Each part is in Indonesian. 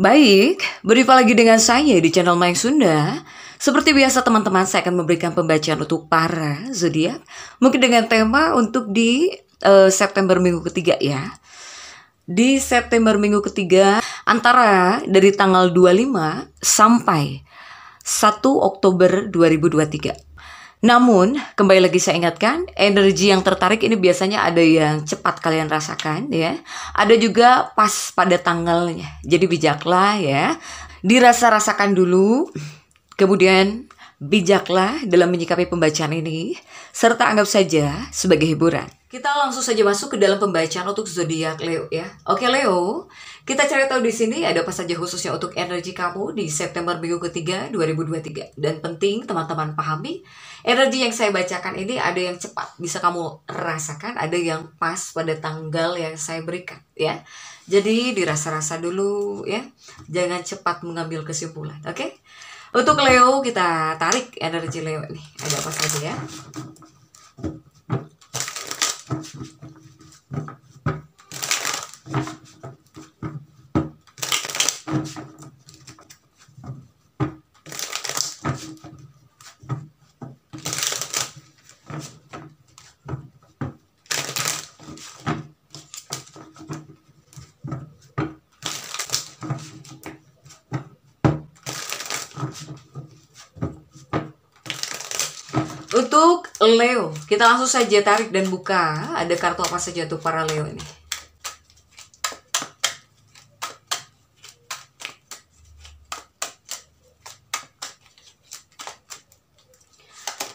Baik, berjumpa lagi dengan saya di channel Main Sunda. Seperti biasa teman-teman, saya akan memberikan pembacaan untuk para zodiak, mungkin dengan tema untuk di uh, September minggu ketiga ya. Di September minggu ketiga antara dari tanggal 25 sampai 1 Oktober 2023. Namun, kembali lagi saya ingatkan, energi yang tertarik ini biasanya ada yang cepat kalian rasakan ya. Ada juga pas pada tanggalnya. Jadi bijaklah ya. Dirasa-rasakan dulu. Kemudian bijaklah dalam menyikapi pembacaan ini serta anggap saja sebagai hiburan. Kita langsung saja masuk ke dalam pembacaan untuk zodiak Leo ya. Oke Leo, kita cari tahu di sini ada apa saja khususnya untuk energi kamu di September minggu ketiga 2023. Dan penting teman-teman pahami, energi yang saya bacakan ini ada yang cepat bisa kamu rasakan, ada yang pas pada tanggal yang saya berikan ya. Jadi dirasa-rasa dulu ya. Jangan cepat mengambil kesimpulan, oke? Okay? Untuk Leo kita tarik energi Leo ini. Ada apa saja ya? Untuk Leo, kita langsung saja tarik dan buka. Ada kartu apa saja tuh para Leo ini?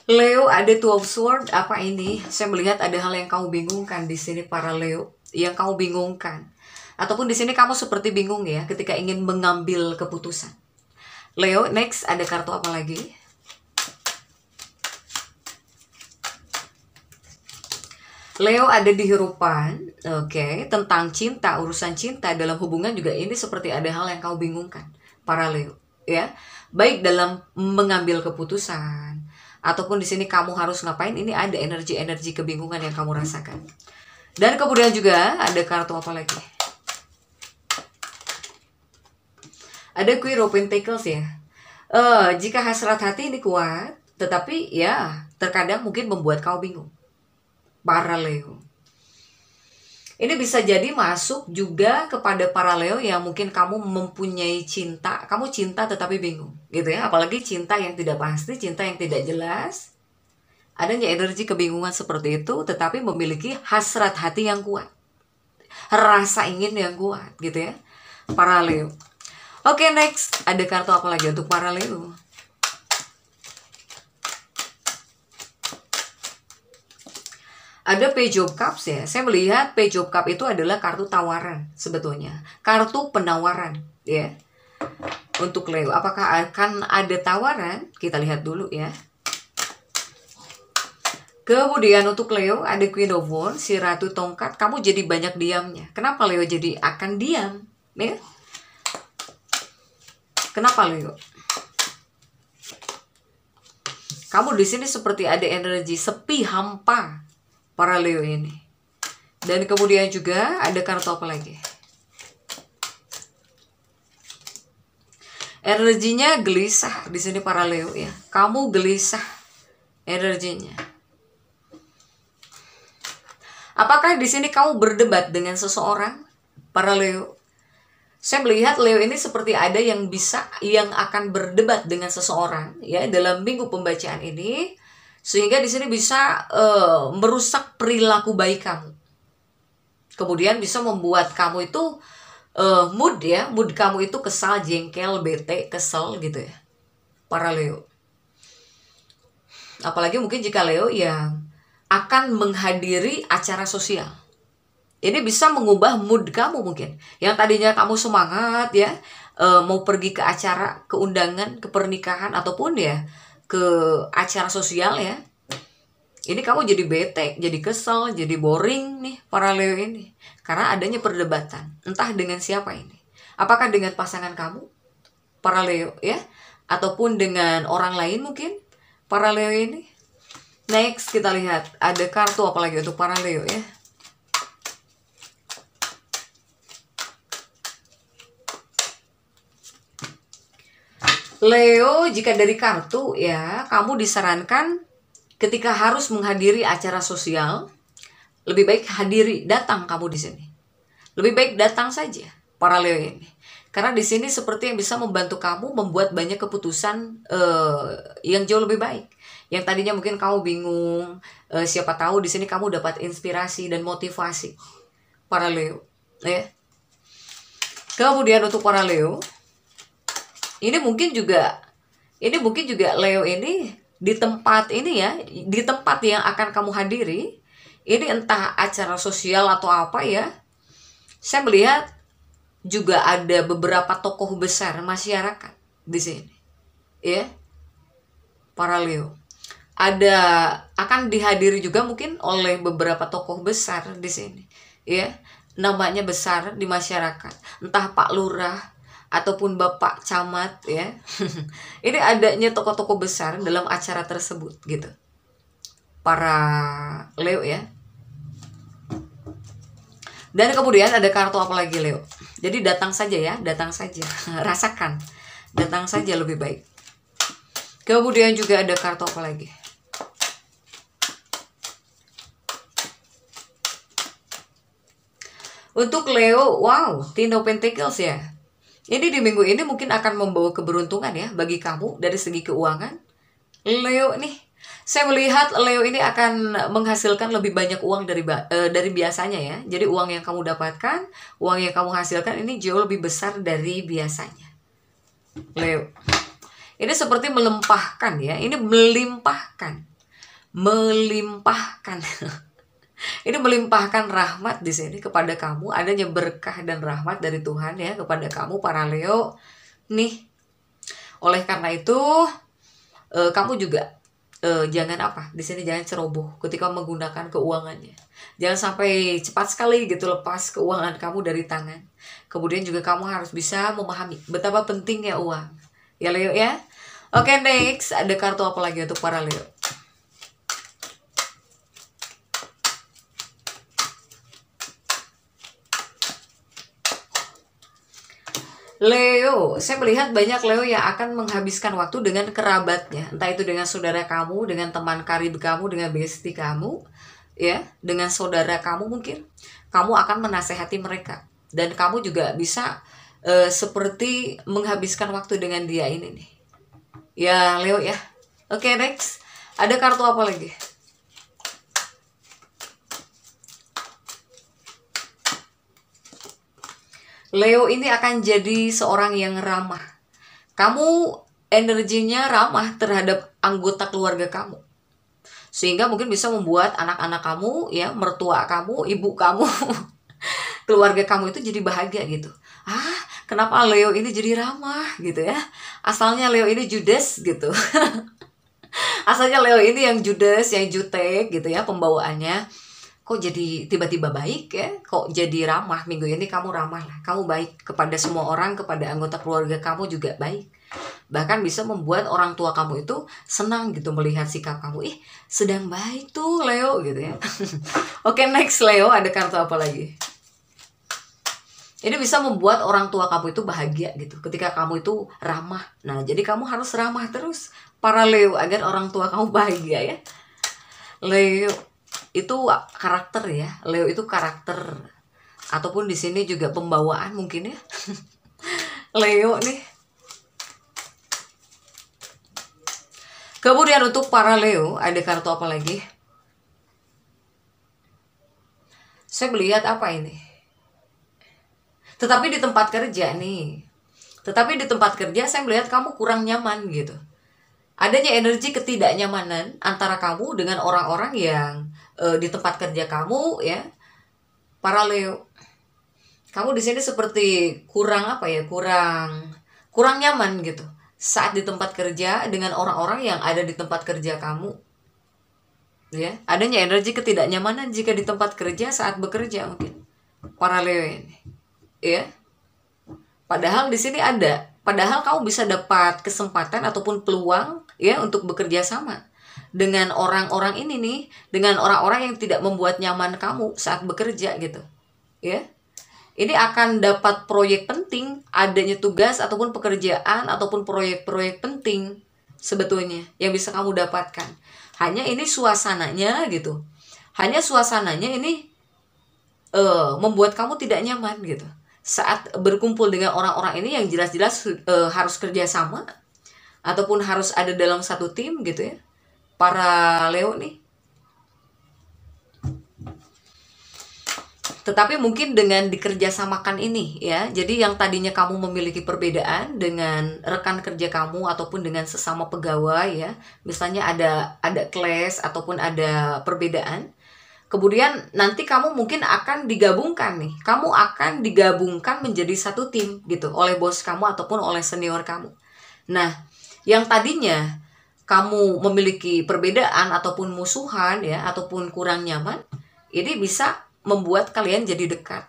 Leo ada two of sword apa ini? Saya melihat ada hal yang kamu bingungkan di sini para Leo, yang kamu bingungkan. Ataupun di sini kamu seperti bingung ya ketika ingin mengambil keputusan. Leo, next ada kartu apa lagi? Leo ada di hirupan, oke, okay, tentang cinta, urusan cinta dalam hubungan juga ini seperti ada hal yang kau bingungkan, para Leo, ya. Baik dalam mengambil keputusan ataupun di sini kamu harus ngapain, ini ada energi-energi kebingungan yang kamu rasakan. Dan kemudian juga ada kartu apa lagi? Ada Queen of Pentacles ya. Uh, jika hasrat hati ini kuat, tetapi ya terkadang mungkin membuat kau bingung paraleo. Ini bisa jadi masuk juga kepada paraleo yang mungkin kamu mempunyai cinta, kamu cinta tetapi bingung, gitu ya. Apalagi cinta yang tidak pasti, cinta yang tidak jelas. Adanya energi kebingungan seperti itu, tetapi memiliki hasrat hati yang kuat, rasa ingin yang kuat, gitu ya. Paraleo. Oke, okay, next. Ada kartu apa lagi untuk paraleo? ada pay job cups ya. Saya melihat pay job cup itu adalah kartu tawaran sebetulnya, kartu penawaran ya. Untuk Leo, apakah akan ada tawaran? Kita lihat dulu ya. Kemudian untuk Leo ada Queen of Wands, si Ratu Tongkat, kamu jadi banyak diamnya. Kenapa Leo jadi akan diam? Ya? Kenapa Leo? Kamu di sini seperti ada energi sepi hampa Paraleo ini. Dan kemudian juga ada kartu apa lagi? Energinya gelisah di sini paraleo ya. Kamu gelisah energinya. Apakah di sini kamu berdebat dengan seseorang? Para Leo. Saya melihat Leo ini seperti ada yang bisa yang akan berdebat dengan seseorang ya dalam minggu pembacaan ini sehingga di sini bisa e, merusak perilaku baik kamu kemudian bisa membuat kamu itu e, mood ya mood kamu itu kesal jengkel bete kesel gitu ya para Leo apalagi mungkin jika Leo yang akan menghadiri acara sosial ini bisa mengubah mood kamu mungkin yang tadinya kamu semangat ya e, mau pergi ke acara keundangan ke pernikahan ataupun ya ke acara sosial ya ini kamu jadi bete, jadi kesel, jadi boring nih para Leo ini. Karena adanya perdebatan, entah dengan siapa ini. Apakah dengan pasangan kamu, para Leo ya? Ataupun dengan orang lain mungkin, para Leo ini? Next kita lihat, ada kartu apalagi untuk para Leo ya. Leo, jika dari kartu ya, kamu disarankan ketika harus menghadiri acara sosial, lebih baik hadiri, datang kamu di sini. Lebih baik datang saja para Leo ini. Karena di sini seperti yang bisa membantu kamu membuat banyak keputusan uh, yang jauh lebih baik. Yang tadinya mungkin kamu bingung, uh, siapa tahu di sini kamu dapat inspirasi dan motivasi para Leo. Ya. Kemudian untuk para Leo, ini mungkin juga ini mungkin juga Leo ini di tempat ini ya di tempat yang akan kamu hadiri ini entah acara sosial atau apa ya saya melihat juga ada beberapa tokoh besar masyarakat di sini ya para Leo ada akan dihadiri juga mungkin oleh beberapa tokoh besar di sini ya namanya besar di masyarakat entah Pak Lurah ataupun Bapak Camat ya. Ini adanya toko-toko besar dalam acara tersebut gitu. Para Leo ya. Dan kemudian ada kartu apa lagi Leo? Jadi datang saja ya, datang saja. Rasakan. Datang saja lebih baik. Kemudian juga ada kartu apa lagi? Untuk Leo, wow, Tino Pentacles ya. Ini di minggu ini mungkin akan membawa keberuntungan ya bagi kamu dari segi keuangan. Leo nih, saya melihat Leo ini akan menghasilkan lebih banyak uang dari uh, dari biasanya ya. Jadi uang yang kamu dapatkan, uang yang kamu hasilkan ini jauh lebih besar dari biasanya. Leo. Ini seperti melempahkan ya. Ini melimpahkan. Melimpahkan. ini melimpahkan rahmat di sini kepada kamu adanya berkah dan rahmat dari Tuhan ya kepada kamu para Leo nih oleh karena itu e, kamu juga e, jangan apa di sini jangan ceroboh ketika menggunakan keuangannya jangan sampai cepat sekali gitu lepas keuangan kamu dari tangan kemudian juga kamu harus bisa memahami betapa pentingnya uang ya Leo ya oke okay, next ada kartu apa lagi untuk para Leo Leo, saya melihat banyak Leo yang akan menghabiskan waktu dengan kerabatnya, entah itu dengan saudara kamu, dengan teman karib kamu, dengan bestie kamu, ya, dengan saudara kamu mungkin. Kamu akan menasehati mereka dan kamu juga bisa e, seperti menghabiskan waktu dengan dia ini nih. Ya, Leo ya. Oke, okay, next. Ada kartu apa lagi? Leo ini akan jadi seorang yang ramah. Kamu energinya ramah terhadap anggota keluarga kamu. Sehingga mungkin bisa membuat anak-anak kamu, ya, mertua kamu, ibu kamu, keluarga kamu itu jadi bahagia gitu. Ah, kenapa Leo ini jadi ramah gitu ya? Asalnya Leo ini judes gitu. Asalnya Leo ini yang judes, yang jutek gitu ya pembawaannya kok jadi tiba-tiba baik ya kok jadi ramah minggu ini kamu ramah lah kamu baik kepada semua orang kepada anggota keluarga kamu juga baik bahkan bisa membuat orang tua kamu itu senang gitu melihat sikap kamu ih sedang baik tuh Leo gitu ya oke okay, next Leo ada kartu apa lagi ini bisa membuat orang tua kamu itu bahagia gitu ketika kamu itu ramah nah jadi kamu harus ramah terus para Leo agar orang tua kamu bahagia ya Leo itu karakter ya Leo itu karakter ataupun di sini juga pembawaan mungkin ya Leo nih kemudian untuk para Leo ada kartu apa lagi saya melihat apa ini tetapi di tempat kerja nih tetapi di tempat kerja saya melihat kamu kurang nyaman gitu adanya energi ketidaknyamanan antara kamu dengan orang-orang yang e, di tempat kerja kamu ya para Leo kamu di sini seperti kurang apa ya kurang kurang nyaman gitu saat di tempat kerja dengan orang-orang yang ada di tempat kerja kamu ya adanya energi ketidaknyamanan jika di tempat kerja saat bekerja mungkin para Leo ini ya padahal di sini ada padahal kamu bisa dapat kesempatan ataupun peluang ya untuk bekerja sama dengan orang-orang ini nih, dengan orang-orang yang tidak membuat nyaman kamu saat bekerja gitu. Ya. Ini akan dapat proyek penting, adanya tugas ataupun pekerjaan ataupun proyek-proyek penting sebetulnya yang bisa kamu dapatkan. Hanya ini suasananya gitu. Hanya suasananya ini uh, membuat kamu tidak nyaman gitu. Saat berkumpul dengan orang-orang ini yang jelas-jelas uh, harus kerjasama ataupun harus ada dalam satu tim gitu ya para Leo nih tetapi mungkin dengan dikerjasamakan ini ya jadi yang tadinya kamu memiliki perbedaan dengan rekan kerja kamu ataupun dengan sesama pegawai ya misalnya ada ada clash ataupun ada perbedaan kemudian nanti kamu mungkin akan digabungkan nih kamu akan digabungkan menjadi satu tim gitu oleh bos kamu ataupun oleh senior kamu nah yang tadinya kamu memiliki perbedaan ataupun musuhan ya ataupun kurang nyaman ini bisa membuat kalian jadi dekat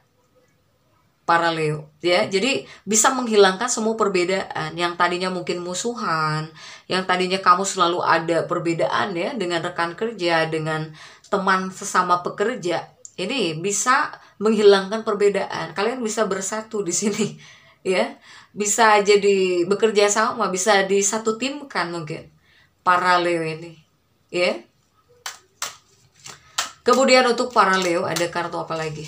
para Leo ya jadi bisa menghilangkan semua perbedaan yang tadinya mungkin musuhan yang tadinya kamu selalu ada perbedaan ya dengan rekan kerja dengan teman sesama pekerja ini bisa menghilangkan perbedaan kalian bisa bersatu di sini ya bisa jadi bekerja sama bisa di satu tim kan mungkin para Leo ini ya kemudian untuk para Leo ada kartu apa lagi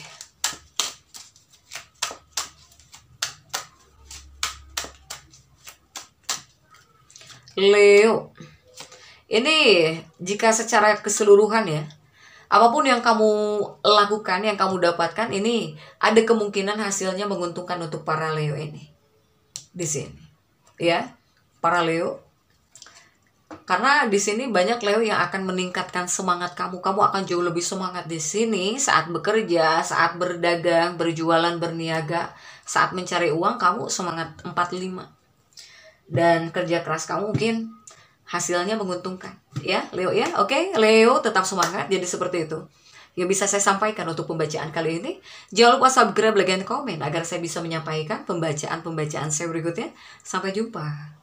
Leo ini jika secara keseluruhan ya apapun yang kamu lakukan, yang kamu dapatkan ini ada kemungkinan hasilnya menguntungkan untuk para Leo ini. Di sini. Ya, para Leo. Karena di sini banyak Leo yang akan meningkatkan semangat kamu. Kamu akan jauh lebih semangat di sini saat bekerja, saat berdagang, berjualan, berniaga, saat mencari uang kamu semangat 45. Dan kerja keras kamu mungkin hasilnya menguntungkan ya Leo ya oke Leo tetap semangat jadi seperti itu Ya bisa saya sampaikan untuk pembacaan kali ini jangan lupa subscribe like dan komen agar saya bisa menyampaikan pembacaan-pembacaan saya berikutnya sampai jumpa